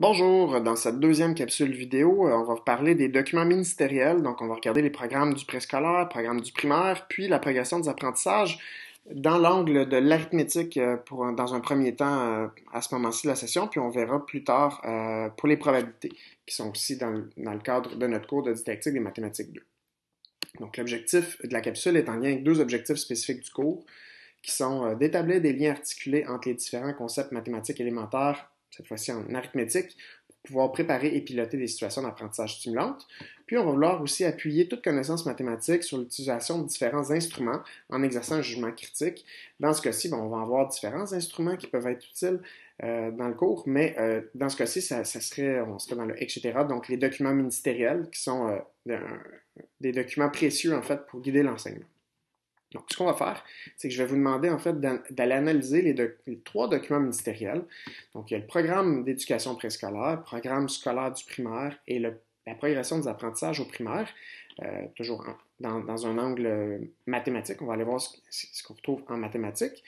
Bonjour, dans cette deuxième capsule vidéo, euh, on va parler des documents ministériels. Donc, on va regarder les programmes du préscolaire, programmes du primaire, puis la progression des apprentissages dans l'angle de l'arithmétique euh, dans un premier temps euh, à ce moment-ci de la session, puis on verra plus tard pour les probabilités, qui sont aussi dans, le cadre de notre cours de didactique des mathématiques 2. Donc, l'objectif de la capsule est en lien avec deux objectifs spécifiques du cours, qui sont d'établir des liens articulés entre les différents concepts mathématiques élémentaires cette fois-ci en arithmétique, pour pouvoir préparer et piloter des situations d'apprentissage stimulantes. Puis on va vouloir aussi appuyer toute connaissance mathématique sur l'utilisation de différents instruments en exerçant un jugement critique. Dans ce cas-ci, on va avoir différents instruments qui peuvent être utiles euh, dans le cours, mais euh, dans ce cas-ci, ça, serait, on serait dans le etc. Donc les documents ministériels qui sont euh, des documents précieux en fait pour guider l'enseignement. Donc, ce qu'on va faire, c'est que je vais vous demander en fait d'aller analyser les, trois documents ministériels. Donc, il y a le programme d'éducation préscolaire, le programme scolaire du primaire et la progression des apprentissages au primaire, euh, toujours dans, un angle euh, mathématique. On va aller voir ce, qu'on retrouve en mathématiques.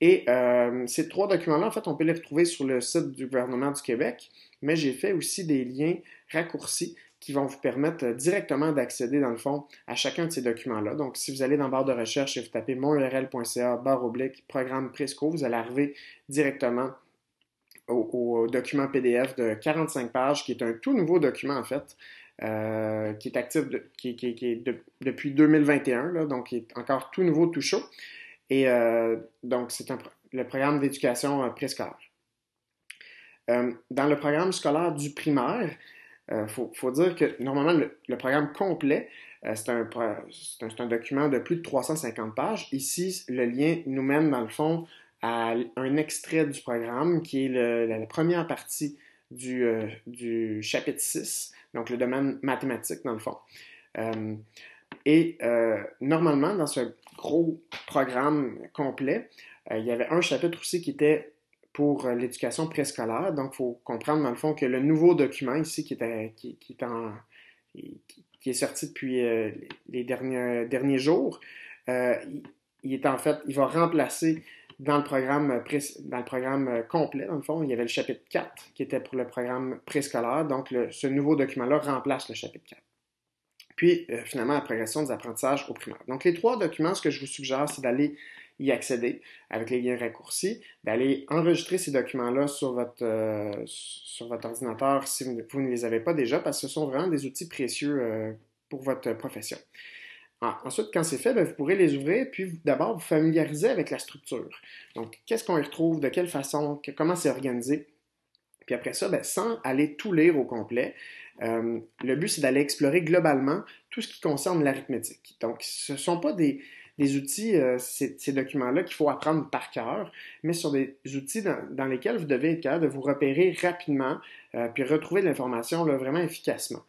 Et euh, ces trois documents-là, en fait, on peut les retrouver sur le site du gouvernement du Québec, mais j'ai fait aussi des liens raccourcis qui vont vous permettre euh, directement d'accéder, dans le fond, à chacun de ces documents-là. Donc, si vous allez dans barre de recherche et vous tapez monurl.ca, barre oblique, programme Presco, vous allez arriver directement au, euh, document PDF de 45 pages, qui est un tout nouveau document, en fait, euh, qui est actif depuis 2021, donc qui est encore tout nouveau, tout chaud. Et donc, c'est le programme d'éducation prescolaire. dans le programme scolaire du primaire, il euh, faut, dire que normalement, le, programme complet, euh, c'est un, document de plus de 350 pages. Ici, le lien nous mène, dans le fond, à un extrait du programme qui est la, première partie du, euh, chapitre 6, donc le domaine mathématique, dans le fond. et normalement, dans ce gros programme complet, il y avait un chapitre aussi qui était pour euh, l'éducation préscolaire. Donc, il faut comprendre, dans le fond, que le nouveau document ici qui est, qui, est, sorti depuis euh, les derniers, derniers jours, euh, il, est en fait, il va remplacer dans le programme dans le programme complet, dans le fond, il y avait le chapitre 4 qui était pour le programme préscolaire. Donc, ce nouveau document-là remplace le chapitre 4. Puis, finalement, la progression des apprentissages au primaire. Donc, les trois documents, ce que je vous suggère, c'est d'aller y accéder avec les liens raccourcis, d'aller enregistrer ces documents-là sur votre, euh, sur votre ordinateur si vous ne les avez pas déjà, parce que ce sont vraiment des outils précieux euh, pour votre profession. ensuite, quand c'est fait, ben, vous pourrez les ouvrir, puis d'abord vous familiariser avec la structure. Donc, qu'est-ce qu'on y retrouve, de quelle façon, comment c'est organisé. Puis après ça, ben, sans aller tout lire au complet, euh, le but, c'est d'aller explorer globalement tout ce qui concerne l'arithmétique. Donc, ce ne sont pas des, des outils, euh, ces, documents-là qu'il faut apprendre par cœur, mais sur des outils dans, lesquels vous devez être capable de vous repérer rapidement, euh, puis retrouver de l'information vraiment efficacement.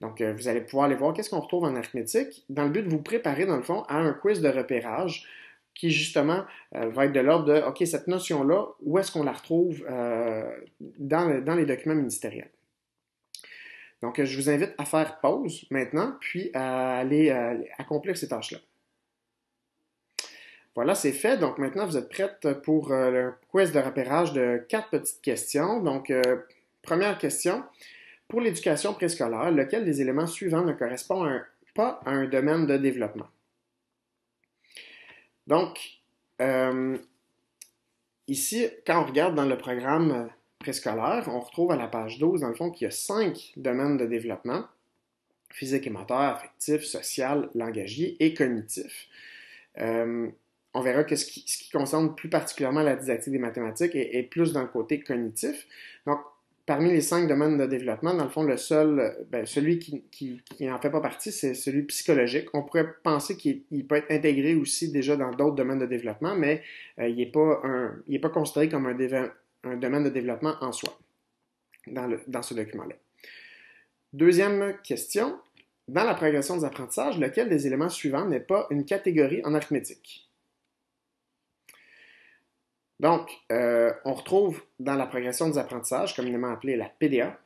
Donc, euh, vous allez pouvoir aller voir qu'est-ce qu'on retrouve en arithmétique, dans le but de vous préparer, dans le fond, à un quiz de repérage qui justement va être de l'ordre de, OK, cette notion-là, où est-ce qu'on la retrouve dans, dans, les documents ministériels? Donc, je vous invite à faire pause maintenant, puis à aller accomplir ces tâches-là. Voilà, c'est fait. Donc maintenant, vous êtes prête pour euh, le quiz de repérage de quatre petites questions. Donc, euh, première question. Pour l'éducation préscolaire, lequel des éléments suivants ne correspond pas à un domaine de développement? Donc, euh, ici, quand on regarde dans le programme préscolaire, on retrouve à la page 12, dans le fond, qu'il y a cinq domaines de développement physique et moteur, affectif, social, langagier et cognitif on verra que ce qui, concerne plus particulièrement la didactique des mathématiques est, plus dans le côté cognitif. Donc, parmi les cinq domaines de développement, dans le fond, le seul, ben, celui qui, n'en fait pas partie, c'est celui psychologique. On pourrait penser qu'il peut être intégré aussi déjà dans d'autres domaines de développement, mais euh, il n'est pas, considéré comme un, domaine de développement en soi dans ce document-là. Deuxième question, dans la progression des apprentissages, lequel des éléments suivants n'est pas une catégorie en arithmétique? Donc, euh, on retrouve dans la progression des apprentissages, communément appelée la PDA,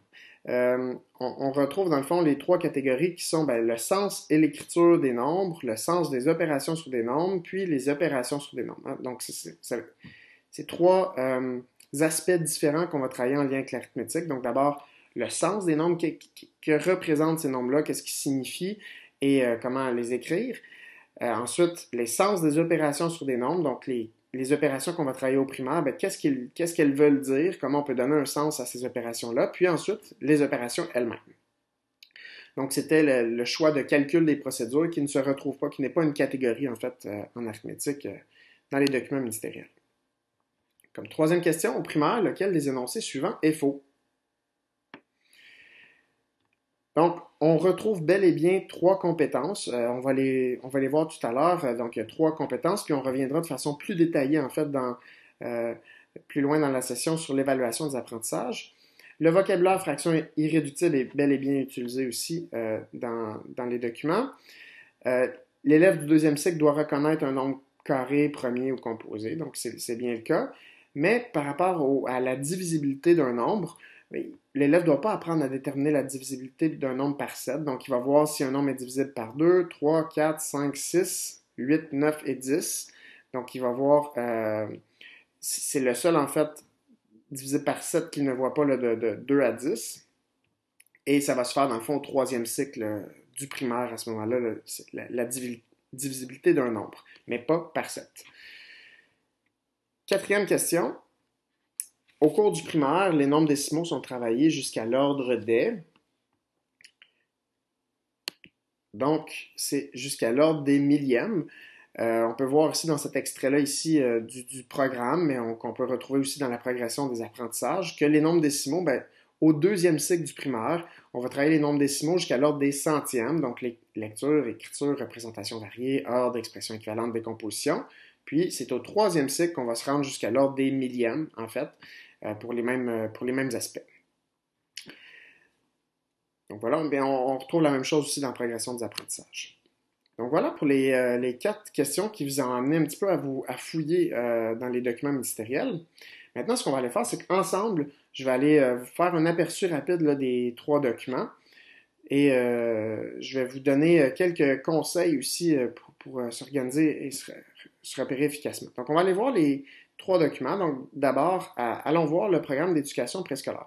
euh, on, retrouve dans le fond les trois catégories qui sont ben, le sens et l'écriture des nombres, le sens des opérations sur des nombres, puis les opérations sur des nombres. Hein. Donc, c'est trois euh, aspects différents qu'on va travailler en lien avec l'arithmétique. Donc, d'abord, le sens des nombres, que, représentent ces nombres-là, qu'est-ce qu'ils signifient et comment les écrire. ensuite, les sens des opérations sur des nombres, donc les les opérations qu'on va travailler au primaire, ben, qu'est-ce qu'elles veulent dire, comment on peut donner un sens à ces opérations-là, puis ensuite les opérations elles-mêmes. Donc, c'était le, choix de calcul des procédures qui ne se retrouve pas, qui n'est pas une catégorie, en fait, euh, en arithmétique euh, dans les documents ministériels. Comme troisième question, au primaire, lequel des énoncés suivants est faux? Donc, on retrouve bel et bien trois compétences. Euh, on, va les, voir tout à l'heure. Euh, donc, il y a trois compétences, puis on reviendra de façon plus détaillée, en fait, euh, plus loin dans la session sur l'évaluation des apprentissages. Le vocabulaire fraction irréductible est bel et bien utilisé aussi dans, les documents. L'élève du deuxième cycle doit reconnaître un nombre carré, premier ou composé, donc c'est bien le cas. Mais par rapport à la divisibilité d'un nombre, L'élève ne doit pas apprendre à déterminer la divisibilité d'un nombre par 7. Donc, il va voir si un nombre est divisible par 2, 3, 4, 5, 6, 8, 9 et 10. Donc, il va voir, euh, c'est le seul, en fait, divisible par 7 qu'il ne voit pas là, de, 2 à 10. Et ça va se faire, dans le fond, au troisième cycle euh, du primaire à ce moment-là, la divisibilité d'un nombre, mais pas par 7. Quatrième question, au cours du primaire, les nombres décimaux sont travaillés jusqu'à l'ordre des. Donc, c'est jusqu'à l'ordre des millièmes. Euh, on peut voir aussi dans cet extrait-là, ici, euh, du, programme, mais qu'on peut retrouver aussi dans la progression des apprentissages, que les nombres décimaux, ben, au deuxième cycle du primaire, on va travailler les nombres décimaux jusqu'à l'ordre des centièmes, donc les lecture, écriture, représentation variées, ordre, expression équivalente, décomposition. Puis, c'est au troisième cycle qu'on va se rendre jusqu'à l'ordre des millièmes, en fait. Euh, pour, les mêmes, euh, pour les mêmes aspects. Donc voilà, ben, on, retrouve la même chose aussi dans la progression des apprentissages. Donc voilà pour les, euh, quatre questions qui vous ont amené un petit peu à vous à fouiller dans les documents ministériels. Maintenant, ce qu'on va aller faire, c'est qu'ensemble, je vais aller vous faire un aperçu rapide des trois documents et je vais vous donner quelques conseils aussi pour, s'organiser et se, se, repérer efficacement. Donc on va aller voir les, trois documents. Donc, d'abord, allons voir le programme d'éducation préscolaire.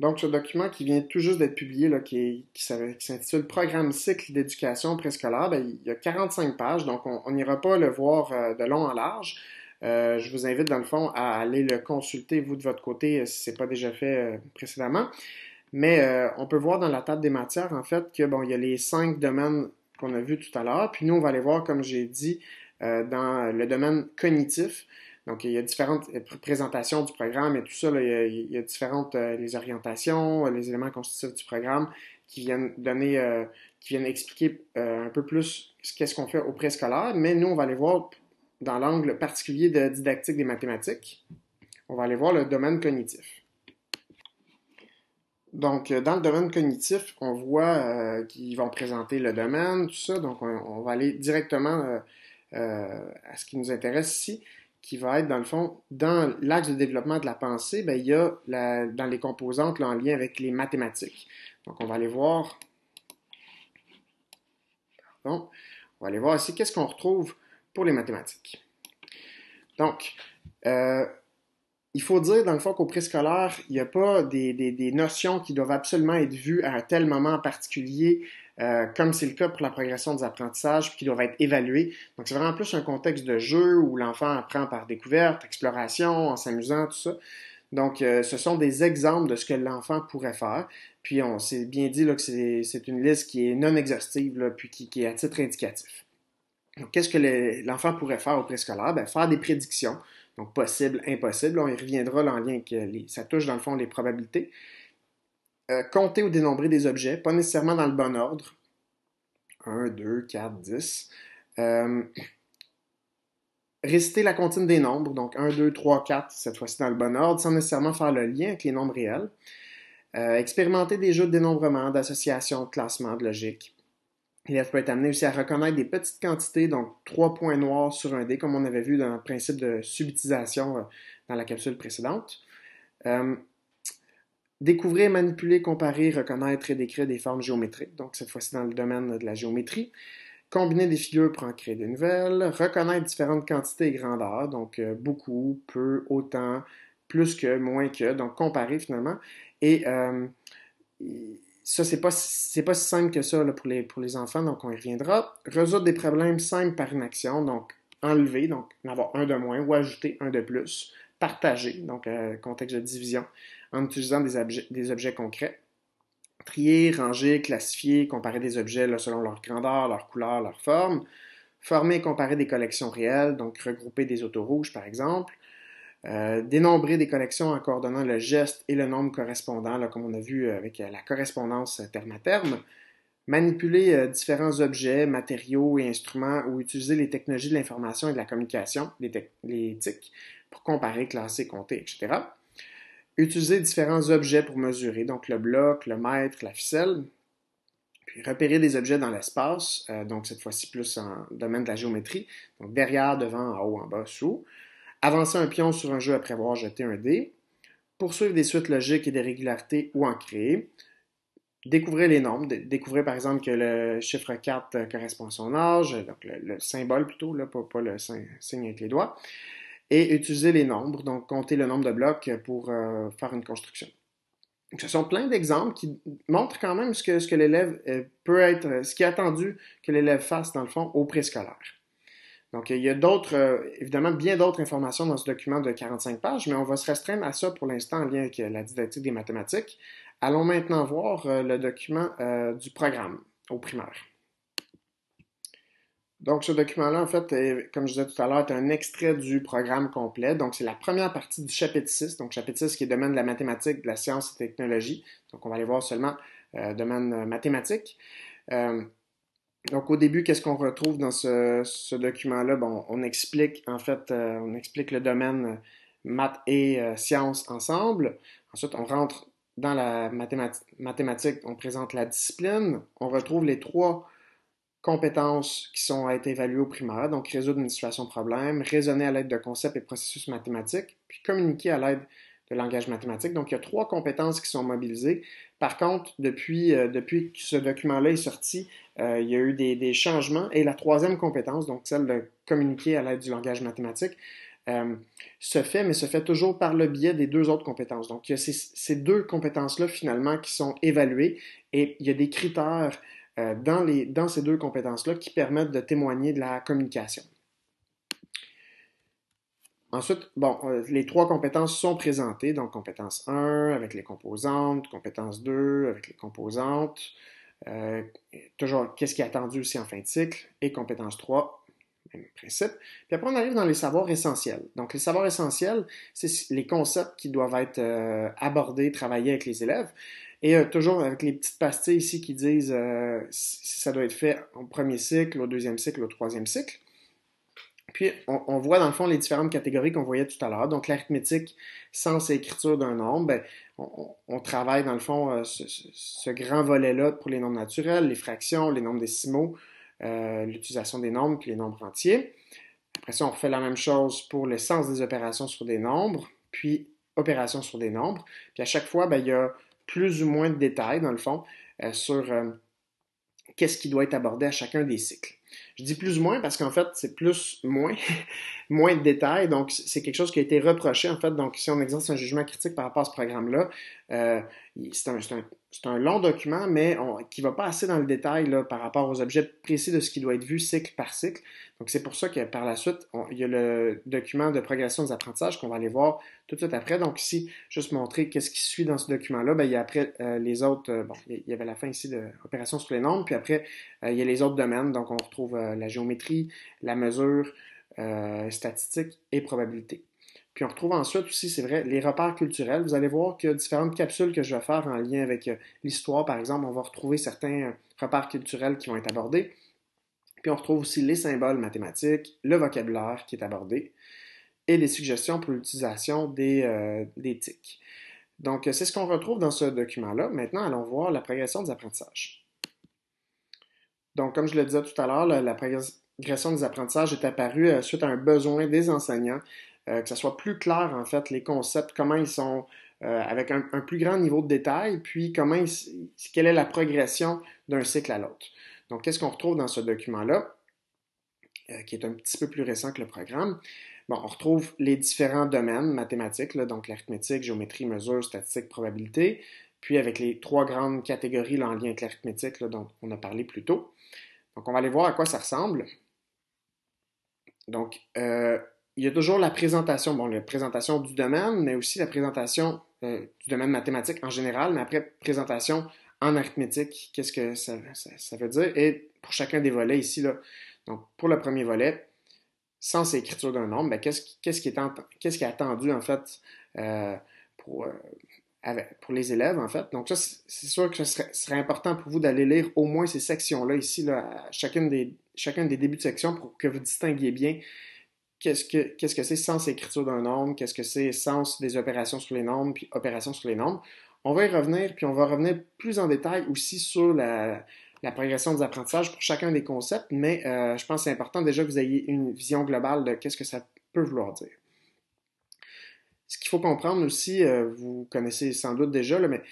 Donc, ce document qui vient tout juste d'être publié, là, qui, s'intitule Programme cycle d'éducation préscolaire, ben, il y a 45 pages, donc on n'ira pas le voir euh, de long en large. Euh, je vous invite, dans le fond, à aller le consulter, vous, de votre côté, euh, si ce n'est pas déjà fait précédemment. Mais on peut voir dans la table des matières, en fait, que, bon, il y a les cinq domaines qu'on a vus tout à l'heure. Puis nous, on va aller voir, comme j'ai dit, euh, dans le domaine cognitif. Donc, il y a différentes présentations du programme et tout ça. il, y a, différentes euh, les orientations, euh, les éléments constitutifs du programme qui viennent donner, qui viennent expliquer un peu plus ce qu'est-ce qu'on fait au préscolaire. Mais nous, on va aller voir dans l'angle particulier de didactique des mathématiques. On va aller voir le domaine cognitif. Donc, dans le domaine cognitif, on voit qu'ils vont présenter le domaine, tout ça. Donc, on va aller directement euh, à ce qui nous intéresse ici, qui va être, dans le fond, dans l'axe de développement de la pensée, ben, il y a dans les composantes là, en lien avec les mathématiques. Donc, on va aller voir. Pardon. On va aller voir ici qu'est-ce qu'on retrouve pour les mathématiques. Donc, euh, il faut dire, dans le fond, qu'au préscolaire, il n'y a pas des, des, notions qui doivent absolument être vues à un tel moment particulier euh, comme c'est le cas pour la progression des apprentissages, qui doivent être évalués. Donc, c'est vraiment plus un contexte de jeu où l'enfant apprend par découverte, exploration, en s'amusant, tout ça. Donc, euh, ce sont des exemples de ce que l'enfant pourrait faire. Puis, on s'est bien dit que c'est une liste qui est non exhaustive, puis qui, est à titre indicatif. Donc, qu'est-ce que l'enfant pourrait faire au préscolaire? Bien, faire des prédictions. Donc, possible, impossible. On y reviendra dans en lien que euh, ça touche dans le fond les probabilités. Euh, compter ou dénombrer des objets, pas nécessairement dans le bon ordre. 1, 2, 4, 10. réciter la comptine des nombres, donc 1, 2, 3, 4, cette fois-ci dans le bon ordre, sans nécessairement faire le lien avec les nombres réels. Euh, expérimenter des jeux de dénombrement, d'association, de classement, de logique. L'élève peut être amené aussi à reconnaître des petites quantités, donc trois points noirs sur un dé, comme on avait vu dans le principe de subitisation euh, dans la capsule précédente découvrir, manipuler, comparer, reconnaître et décrire des formes géométriques, donc cette fois-ci dans le domaine de la géométrie, combiner des figures pour en créer de nouvelles, reconnaître différentes quantités et grandeurs, donc euh, beaucoup, peu, autant, plus que, moins que, donc comparer finalement. Et euh, ça, c'est pas, pas si simple que ça pour, les, enfants, donc on y reviendra. Résoudre des problèmes simples par une action, donc enlever, donc en avoir un de moins ou ajouter un de plus, partager, donc euh, contexte de division, en utilisant des, objets concrets. Trier, ranger, classifier, comparer des objets selon leur grandeur, leur couleur, leur forme. Former et comparer des collections réelles, donc regrouper des autos rouges par exemple. Euh, dénombrer des collections en coordonnant le geste et le nombre correspondant, comme on a vu euh, avec euh, la correspondance terme à terme manipuler différents objets, matériaux et instruments ou utiliser les technologies de l'information et de la communication, les, les pour comparer, classer, compter, etc utiliser différents objets pour mesurer, donc le bloc, le mètre, la ficelle, puis repérer des objets dans l'espace, euh, donc cette fois-ci plus en domaine de la géométrie, donc derrière, devant, en haut, en bas, sous, avancer un pion sur un jeu après avoir jeté un dé, poursuivre des suites logiques et des régularités ou en créer, découvrir les nombres, découvrir par exemple que le chiffre 4 euh, correspond à son âge, donc le, symbole plutôt, là, pas le signe avec les doigts, et utiliser les nombres, donc compter le nombre de blocs pour euh, faire une construction. ce sont plein d'exemples qui montrent quand même ce que, l'élève euh, peut être, euh, ce qui est attendu que l'élève fasse dans le fond au préscolaire. Donc, il y a d'autres, évidemment, bien d'autres informations dans ce document de 45 pages, mais on va se restreindre à ça pour l'instant en lien avec la didactique des mathématiques. Allons maintenant voir le document du programme au primaire. Donc, ce document-là, en fait, comme je disais tout à l'heure, est un extrait du programme complet. Donc, c'est la première partie du chapitre 6. Donc, chapitre 6 qui est domaine de la mathématique, de la science et technologie. Donc, on va aller voir seulement euh, domaine euh, mathématique. Euh, donc, au début, qu'est-ce qu'on retrouve dans ce, document-là? Bon, on explique, en fait, on explique le domaine maths et sciences ensemble. Ensuite, on rentre dans la mathématique, on présente la discipline. On retrouve les trois compétences qui sont à être évaluées au primaire, donc résoudre une situation de problème, raisonner à l'aide de concepts et processus mathématiques, puis communiquer à l'aide de langage mathématique. Donc, il y a trois compétences qui sont mobilisées. Par contre, depuis, euh, que ce document-là est sorti, euh, il y a eu des, changements. Et la troisième compétence, donc celle de communiquer à l'aide du langage mathématique, euh, se fait, mais se fait toujours par le biais des deux autres compétences. Donc, il y a ces deux compétences-là, finalement, qui sont évaluées et il y a des critères euh, dans, ces deux compétences-là qui permettent de témoigner de la communication. Ensuite, bon, euh, les trois compétences sont présentées, donc compétence 1 avec les composantes, compétence 2 avec les composantes, euh, toujours qu'est-ce qui est attendu aussi en fin de cycle, et compétence 3, même principe. Puis après, on arrive dans les savoirs essentiels. Donc, les savoirs essentiels, c'est les concepts qui doivent être abordés, travaillés avec les élèves. Et euh, toujours avec les petites pastilles ici qui disent euh, si ça doit être fait au premier cycle, au deuxième cycle, au troisième cycle. Puis on, voit dans le fond les différentes catégories qu'on voyait tout à l'heure. Donc l'arithmétique, sens et écriture d'un nombre, ben, on, travaille dans le fond euh, ce, grand volet-là pour les nombres naturels, les fractions, les nombres décimaux, l'utilisation des nombres, puis les nombres entiers. Après ça, on refait la même chose pour le sens des opérations sur des nombres, puis opérations sur des nombres. Puis à chaque fois, ben, il y a plus ou moins de détails, dans le fond, euh, sur euh, qu'est-ce qui doit être abordé à chacun des cycles. Je dis plus ou moins parce qu'en fait, c'est plus moins, moins de détails. Donc, c'est quelque chose qui a été reproché, en fait. Donc, si on exerce un jugement critique par rapport à ce programme-là, euh, c'est un, long document, mais qui ne va pas assez dans le détail là, par rapport aux objets précis de ce qui doit être vu cycle par cycle. Donc, c'est pour ça que par la suite, il y a le document de progression des apprentissages qu'on va aller voir tout de suite après. Donc, ici, juste montrer qu'est-ce qui suit dans ce document-là. Ben, il y a après euh, les autres, euh, bon, il y avait la fin ici de sur les nombres, puis après, il y a les autres domaines. Donc, on retrouve retrouve euh, la géométrie, la mesure, euh, statistique et probabilité. Puis on retrouve ensuite aussi, c'est vrai, les repères culturels. Vous allez voir que différentes capsules que je vais faire en lien avec euh, l'histoire, par exemple, on va retrouver certains repères culturels qui vont être abordés. Puis on retrouve aussi les symboles mathématiques, le vocabulaire qui est abordé et les suggestions pour l'utilisation des, des tics. Donc, c'est ce qu'on retrouve dans ce document-là. Maintenant, allons voir la progression des apprentissages. Donc, comme je le disais tout à l'heure, la, progression des apprentissages est apparue euh, suite à un besoin des enseignants, euh, que ce soit plus clair, en fait, les concepts, comment ils sont, euh, avec un, plus grand niveau de détail, puis comment quelle est la progression d'un cycle à l'autre. Donc, qu'est-ce qu'on retrouve dans ce document-là, qui est un petit peu plus récent que le programme? Bon, on retrouve les différents domaines mathématiques, donc l'arithmétique, géométrie, mesure, statistique, probabilité, puis avec les trois grandes catégories en lien avec l'arithmétique dont on a parlé plus tôt. Donc, on va aller voir à quoi ça ressemble. Donc, euh, il y a toujours la présentation, bon, la présentation du domaine, mais aussi la présentation euh, du domaine mathématique en général, mais après, présentation en arithmétique, qu'est-ce que ça, veut dire? Et pour chacun des volets ici, là, donc pour le premier volet, sans et écriture d'un nombre, ben, qu'est-ce, qui est qui attendu en fait euh, pour, pour les élèves, en fait. Donc, ça, c'est sûr que ce serait, important pour vous d'aller lire au moins ces sections-là ici, là, chacune des, des débuts de section pour que vous distinguiez bien qu'est-ce que qu'est-ce que c'est sens écriture d'un nombre, qu'est-ce que c'est sens des opérations sur les nombres, puis opérations sur les nombres. On va y revenir, puis on va revenir plus en détail aussi sur la, progression des apprentissages pour chacun des concepts, mais euh, je pense que c'est important déjà que vous ayez une vision globale de qu'est-ce que ça peut vouloir dire ce qu'il faut comprendre aussi, euh, vous connaissez sans doute déjà, mais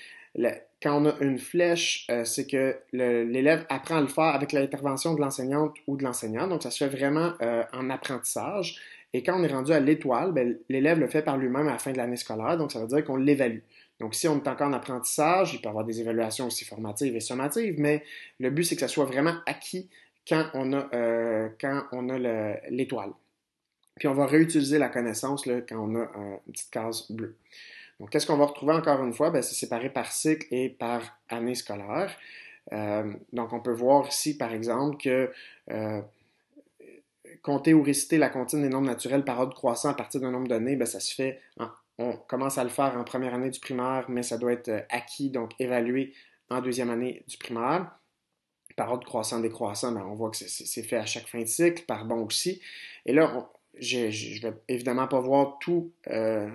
quand on a une flèche, euh, c'est que l'élève apprend à le faire avec l'intervention de l'enseignante ou de l'enseignant. Donc, ça se fait vraiment euh, en apprentissage. Et quand on est rendu à l'étoile, ben, l'élève le fait par lui-même à la fin de l'année scolaire. Donc, ça veut dire qu'on l'évalue. Donc, si on est encore en apprentissage, il peut y avoir des évaluations aussi formatives et sommatives, mais le but, c'est que ça soit vraiment acquis quand on a, quand on a l'étoile. Puis on va réutiliser la connaissance là, quand on a euh, une petite case bleue. Donc, qu'est-ce qu'on va retrouver encore une fois? Ben, c'est séparé par cycle et par année scolaire. Euh, donc, on peut voir ici, par exemple, que euh, compter ou réciter la comptine des nombres naturels par ordre croissant à partir d'un nombre donné, ben, ça se fait, on commence à le faire en première année du primaire, mais ça doit être acquis, donc évalué en deuxième année du primaire. Par ordre croissant, décroissant, ben, on voit que c'est fait à chaque fin de cycle, par bon aussi. Et là, on je ne vais évidemment pas voir euh,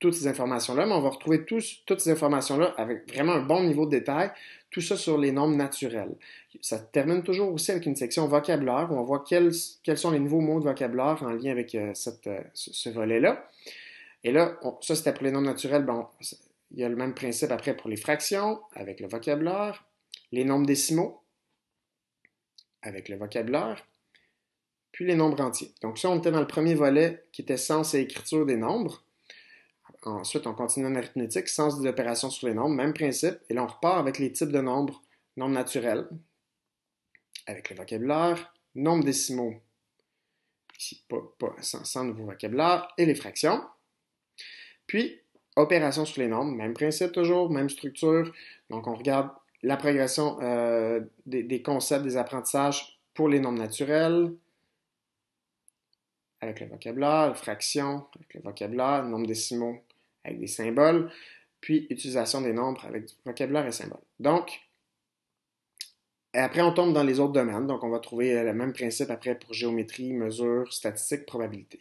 toutes ces informations-là, mais on va retrouver toutes ces informations-là avec vraiment un bon niveau de détail, tout ça sur les nombres naturels. Ça termine toujours aussi avec une section vocabulaire où on voit quels, quels sont les nouveaux mots de vocabulaire en lien avec euh, euh, ce, volet-là. Et là, ça c'était pour les nombres naturels. Bon, il y a le même principe après pour les fractions avec le vocabulaire, les nombres décimaux avec le vocabulaire, puis les nombres entiers. Donc ça, on était dans le premier volet qui était sens et écriture des nombres. Ensuite, on continue en arithmétique, sens des opérations sur les nombres, même principe. Et là, on repart avec les types de nombres, nombres naturels, avec le vocabulaire, nombres décimaux, ici, pas, pas, sans, sans nouveau vocabulaire, et les fractions. Puis, opérations sur les nombres, même principe toujours, même structure. Donc, on regarde la progression euh, des concepts, des apprentissages pour les nombres naturels, avec le vocabulaire, fraction avec le vocabulaire, nombre décimaux avec des symboles, puis utilisation des nombres avec vocabulaire et symboles. Donc, après, on tombe dans les autres domaines. Donc, on va trouver euh, le même principe après pour géométrie, mesure, statistique, probabilité.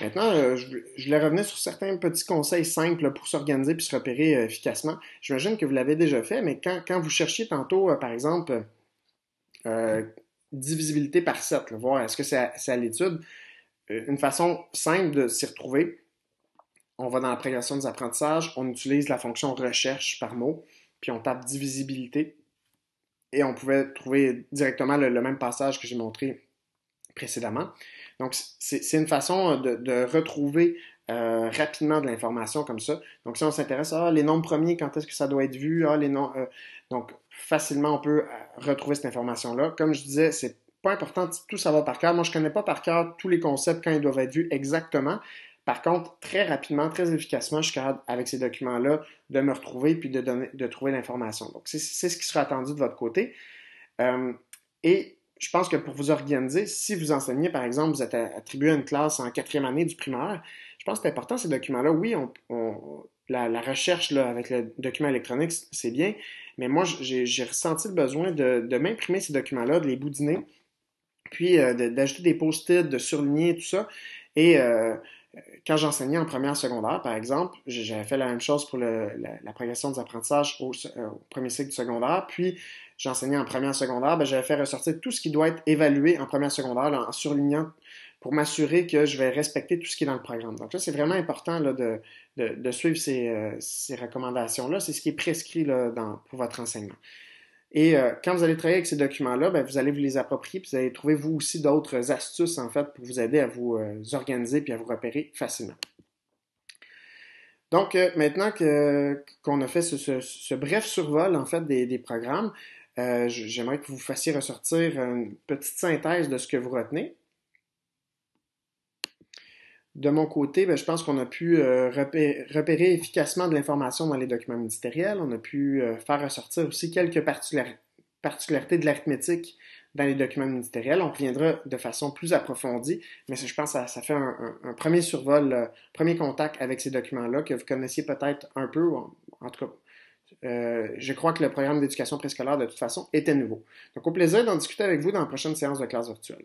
Maintenant, euh, je, voulais revenir sur certains petits conseils simples pour s'organiser et se repérer euh, efficacement. J'imagine que vous l'avez déjà fait, mais quand, vous cherchiez tantôt, par exemple, divisibilité par 7, voir est-ce que c'est à, l'étude. Euh, une façon simple de s'y retrouver, on va dans la progression des apprentissages, on utilise la fonction recherche par mot, puis on tape divisibilité, et on pouvait trouver directement le, même passage que j'ai montré précédemment. Donc, c'est une façon de, retrouver euh, rapidement de l'information comme ça. Donc, si on s'intéresse à ah, les nombres premiers, quand est-ce que ça doit être vu, ah, les noms. Euh, donc, facilement on peut euh, retrouver cette information-là. Comme je disais, c'est pas important de tout savoir par cœur. Moi, je connais pas par cœur tous les concepts quand ils doivent être vus exactement. Par contre, très rapidement, très efficacement, je suis capable, avec ces documents-là, de me retrouver puis de, donner, de trouver l'information. Donc, c'est ce qui sera attendu de votre côté. Euh, et je pense que pour vous organiser, si vous enseignez, par exemple, vous êtes attribué à une classe en quatrième année du primaire, je pense que c'est important ces documents-là. Oui, on, la, recherche avec le document électronique, c'est bien, mais moi, j'ai ressenti le besoin de, m'imprimer ces documents-là, de les boudiner, puis euh, d'ajouter des post-it, de surligner, tout ça. Et euh, quand j'enseignais en première secondaire, par exemple, j'avais fait la même chose pour la, progression des apprentissages euh, au, premier cycle du secondaire. Puis, j'enseignais en première secondaire, ben, j'avais fait ressortir tout ce qui doit être évalué en première secondaire en surlignant pour m'assurer que je vais respecter tout ce qui est dans le programme. Donc ça, c'est vraiment important de, suivre euh, ces, recommandations-là. C'est ce qui est prescrit dans, pour votre enseignement. Et euh, quand vous allez travailler avec ces documents-là, ben, vous allez vous les approprier, puis vous allez trouver vous aussi d'autres astuces, en fait, pour vous aider à vous euh, organiser puis à vous repérer facilement. Donc, maintenant que, qu'on a fait ce, bref survol, en fait, des programmes, j'aimerais que vous fassiez ressortir une petite synthèse de ce que vous retenez de mon côté, ben, je pense qu'on a pu euh, repérer, efficacement de l'information dans les documents ministériels. On a pu euh, faire ressortir aussi quelques particularités de l'arithmétique dans les documents ministériels. On reviendra de façon plus approfondie, mais je pense que ça, fait un, premier survol, euh, premier contact avec ces documents-là que vous connaissiez peut-être un peu, en, tout cas. je crois que le programme d'éducation préscolaire, de toute façon, était nouveau. Donc, au plaisir d'en discuter avec vous dans la prochaine séance de classe virtuelle.